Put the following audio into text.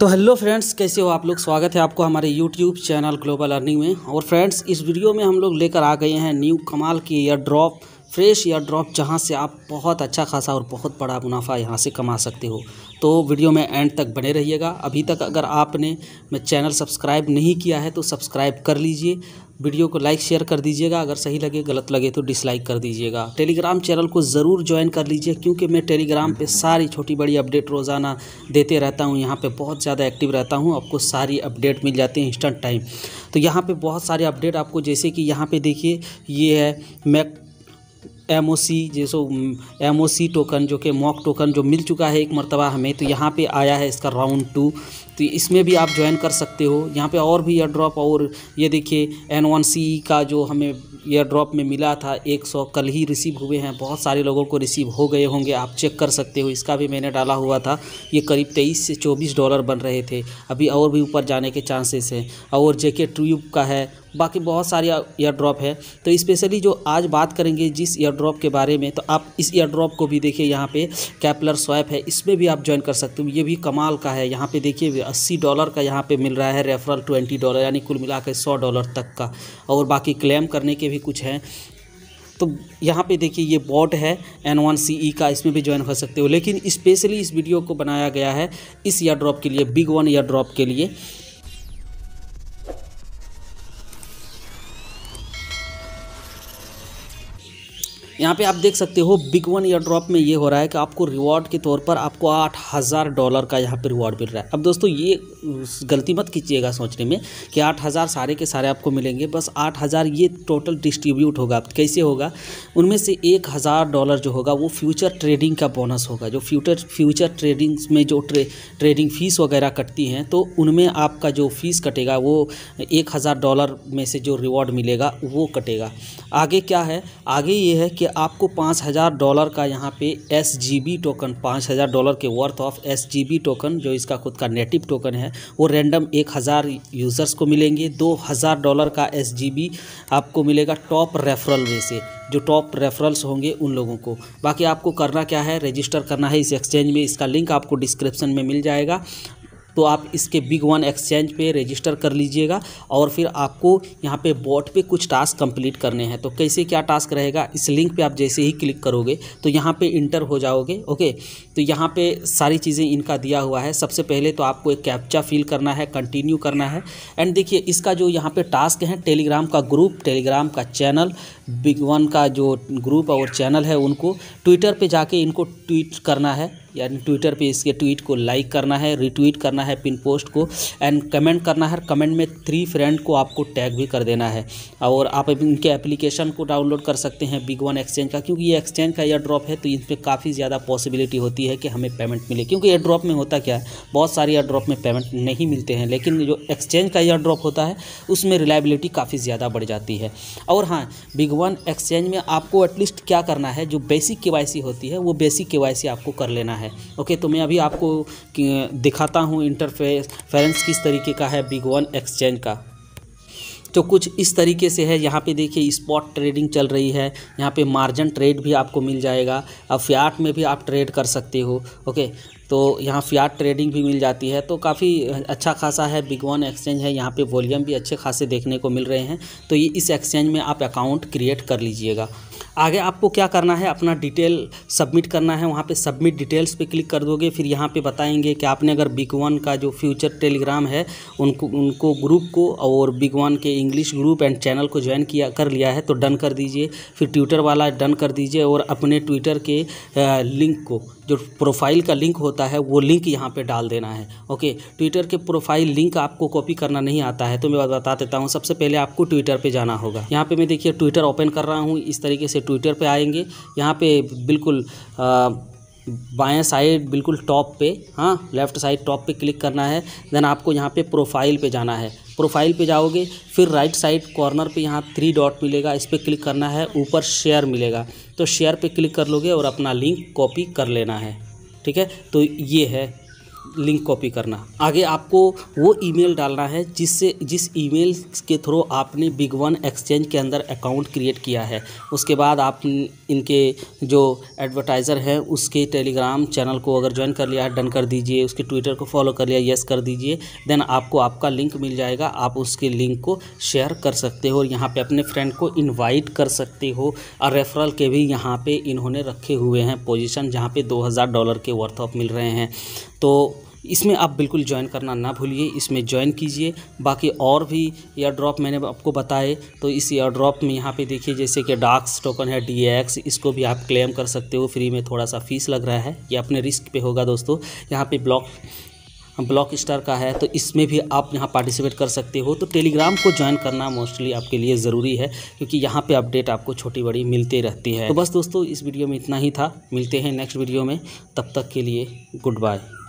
तो hello friends कैसे हो आप लोग स्वागत है आपको हमारे यूट्यूब चैनल ग्लोबल अर्निंग में और फ्रेंड्स इस वीडियो में हम लोग लेकर आ गए हैं न्यू कमाल की एयर ड्रॉप फ्रेश या ड्रॉप जहाँ से आप बहुत अच्छा खासा और बहुत बड़ा मुनाफा यहाँ से कमा सकते हो तो वीडियो में एंड तक बने रहिएगा अभी तक अगर आपने मैं चैनल सब्सक्राइब नहीं किया है तो सब्सक्राइब कर लीजिए वीडियो को लाइक शेयर कर दीजिएगा अगर सही लगे गलत लगे तो डिसलाइक कर दीजिएगा टेलीग्राम चैनल को ज़रूर ज्वाइन कर लीजिए क्योंकि मैं टेलीग्राम पे सारी छोटी बड़ी अपडेट रोज़ाना देते रहता हूँ यहाँ पे बहुत ज़्यादा एक्टिव रहता हूँ आपको सारी अपडेट मिल जाती है इंस्टेंट टाइम तो यहाँ पर बहुत सारे अपडेट आपको जैसे कि यहाँ पर देखिए ये है मैक एम ओ सी जैसो एम ओ सी टोकन जो कि मॉक टोकन जो मिल चुका है एक मरतबा हमें तो यहाँ पे आया है इसका राउंड टू तो इसमें भी आप ज्वाइन कर सकते हो यहाँ पे और भी एयर ड्रॉप और ये देखिए एन वन सी का जो हमें एयर ड्रॉप में मिला था एक सौ कल ही रिसीव हुए हैं बहुत सारे लोगों को रिसीव हो गए होंगे आप चेक कर सकते हो इसका भी मैंने डाला हुआ था ये करीब तेईस से चौबीस डॉलर बन रहे थे अभी और भी ऊपर जाने के चांसेस हैं और जेके ट्यूब का है बाकी बहुत सारे ईयर ड्रॉप है तो स्पेशली जो आज बात करेंगे जिस ईयर ड्रॉप के बारे में तो आप इस ईयर ड्रॉप को भी देखिए यहाँ पे कैपलर स्वैप है इसमें भी आप ज्वाइन कर सकते हो ये भी कमाल का है यहाँ पे देखिए अस्सी डॉलर का यहाँ पे मिल रहा है रेफरल ट्वेंटी डॉलर यानी कुल मिला के सौ डॉलर तक का और बाकी क्लेम करने के भी कुछ हैं तो यहाँ पे देखिए ये बॉट है एन वन सी ई का इसमें भी ज्वाइन कर सकते हो लेकिन स्पेशली इस, इस वीडियो को बनाया गया है इस ईयर ड्रॉप के लिए बिग वन ईयर ड्रॉप के लिए यहाँ पे आप देख सकते हो बिग वन ईयर ड्रॉप में ये हो रहा है कि आपको रिवॉर्ड के तौर पर आपको आठ हज़ार डॉलर का यहाँ पे रिवॉर्ड मिल रहा है अब दोस्तों ये गलती मत कीजिएगा सोचने में कि आठ हज़ार सारे के सारे आपको मिलेंगे बस आठ हज़ार ये टोटल डिस्ट्रीब्यूट होगा कैसे होगा उनमें से एक हज़ार डॉलर जो होगा वो फ्यूचर ट्रेडिंग का बोनस होगा जो फ्यूचर फ्यूचर ट्रेडिंग में जो ट्रे, ट्रेडिंग फ़ीस वगैरह कटती हैं तो उनमें आपका जो फ़ीस कटेगा वो एक हज़ार डॉलर में से जो रिवॉर्ड मिलेगा वो कटेगा आगे क्या है आगे ये है कि कि आपको पाँच हज़ार डॉलर का यहाँ पे एस जी बी टोकन पाँच हज़ार डॉलर के worth of S G B token जो इसका खुद का नेटिव टोकन है वो रैंडम एक हज़ार यूज़र्स को मिलेंगे दो हज़ार डॉलर का एस जी बी आपको मिलेगा टॉप रेफरल में से जो टॉप रेफरल्स होंगे उन लोगों को बाकी आपको करना क्या है रजिस्टर करना है इस एक्सचेंज में इसका लिंक आपको डिस्क्रिप्शन में मिल जाएगा तो आप इसके बिग वन एक्सचेंज पे रजिस्टर कर लीजिएगा और फिर आपको यहाँ पे बॉट पे कुछ टास्क कंप्लीट करने हैं तो कैसे क्या टास्क रहेगा इस लिंक पे आप जैसे ही क्लिक करोगे तो यहाँ पे इंटर हो जाओगे ओके तो यहाँ पे सारी चीज़ें इनका दिया हुआ है सबसे पहले तो आपको एक कैप्चा फिल करना है कंटिन्यू करना है एंड देखिए इसका जो यहाँ पर टास्क है टेलीग्राम का ग्रुप टेलीग्राम का चैनल बिग वन का जो ग्रुप और चैनल है उनको ट्विटर पर जाके इनको ट्वीट करना है यानी ट्विटर पे इसके ट्वीट को लाइक करना है रिट्वीट करना है पिन पोस्ट को एंड कमेंट करना है कमेंट में थ्री फ्रेंड को आपको टैग भी कर देना है और आप इनके एप्लीकेशन को डाउनलोड कर सकते हैं बिग वन एक्सचेंज का क्योंकि ये एक्सचेंज का एयर ड्रॉप है तो इन पर काफ़ी ज़्यादा पॉसिबिलिटी होती है कि हमें पेमेंट मिले क्योंकि एयर ड्रॉप में होता क्या है बहुत सारे एयर ड्रॉप में पेमेंट नहीं मिलते हैं लेकिन जो एक्सचेंज का एयर ड्रॉप होता है उसमें रिलायबिलिटी काफ़ी ज़्यादा बढ़ जाती है और हाँ बिग वन एक्सचेंज में आपको एटलीस्ट क्या करना है जो बेसिक के होती है वो बेसिक के आपको कर लेना है है ओके तो मैं अभी आपको दिखाता हूँ इंटरफेरेंस किस तरीके का है बिग वन एक्सचेंज का तो कुछ इस तरीके से है यहाँ पे देखिए स्पॉट ट्रेडिंग चल रही है यहाँ पे मार्जिन ट्रेड भी आपको मिल जाएगा अब फ्याट में भी आप ट्रेड कर सकते हो ओके तो यहाँ फ्याट ट्रेडिंग भी मिल जाती है तो काफ़ी अच्छा खासा है बिग वन एक्सचेंज है यहाँ पे वॉल्यूम भी अच्छे खासे देखने को मिल रहे हैं तो ये इस एक्सचेंज में आप अकाउंट क्रिएट कर लीजिएगा आगे आपको क्या करना है अपना डिटेल सबमिट करना है वहाँ पे सबमिट डिटेल्स पे क्लिक कर दोगे फिर यहाँ पे बताएंगे कि आपने अगर बिग वन का जो फ्यूचर टेलीग्राम है उनको उनको ग्रुप को और बिग वन के इंग्लिश ग्रुप एंड चैनल को ज्वाइन किया कर लिया है तो डन कर दीजिए फिर ट्विटर वाला डन कर दीजिए और अपने ट्विटर के लिंक को जो प्रोफाइल का लिंक होता है वो लिंक यहाँ पे डाल देना है ओके ट्विटर के प्रोफाइल लिंक आपको कॉपी करना नहीं आता है तो मैं बता देता हूँ सबसे पहले आपको ट्विटर पे जाना होगा यहाँ पे मैं देखिए ट्विटर ओपन कर रहा हूँ इस तरीके से ट्विटर पे आएंगे यहाँ पे बिल्कुल आ, बाएं साइड बिल्कुल टॉप पे हाँ लेफ़्ट साइड टॉप पे क्लिक करना है देन आपको यहाँ पे प्रोफाइल पे जाना है प्रोफाइल पे जाओगे फिर राइट साइड कॉर्नर पे यहाँ थ्री डॉट मिलेगा इस पर क्लिक करना है ऊपर शेयर मिलेगा तो शेयर पे क्लिक कर लोगे और अपना लिंक कॉपी कर लेना है ठीक है तो ये है लिंक कॉपी करना आगे आपको वो ईमेल डालना है जिससे जिस ईमेल के थ्रू आपने बिग वन एक्सचेंज के अंदर अकाउंट क्रिएट किया है उसके बाद आप इनके जो एडवर्टाइज़र हैं उसके टेलीग्राम चैनल को अगर ज्वाइन कर लिया डन कर दीजिए उसके ट्विटर को फॉलो कर लिया येस कर दीजिए देन आपको आपका लिंक मिल जाएगा आप उसके लिंक को शेयर कर सकते हो और यहाँ पर अपने फ्रेंड को इन्वाइट कर सकते हो और रेफरल के भी यहाँ पर इन्होंने रखे हुए हैं पोजिशन जहाँ पर दो डॉलर के वर्थ ऑफ मिल रहे हैं तो इसमें आप बिल्कुल ज्वाइन करना ना भूलिए इसमें ज्वाइन कीजिए बाकी और भी एयर ड्रॉप मैंने आपको बताए तो इस एयर ड्रॉप में यहाँ पे देखिए जैसे कि डार्क टोकन है डी इसको भी आप क्लेम कर सकते हो फ्री में थोड़ा सा फीस लग रहा है ये अपने रिस्क पे होगा दोस्तों यहाँ पे ब्लॉक ब्लॉक स्टार का है तो इसमें भी आप यहाँ पार्टिसिपेट कर सकते हो तो टेलीग्राम को ज्वाइन करना मोस्टली आपके लिए ज़रूरी है क्योंकि यहाँ पे अपडेट आपको छोटी बड़ी मिलती रहती है तो बस दोस्तों इस वीडियो में इतना ही था मिलते हैं नेक्स्ट वीडियो में तब तक के लिए गुड बाय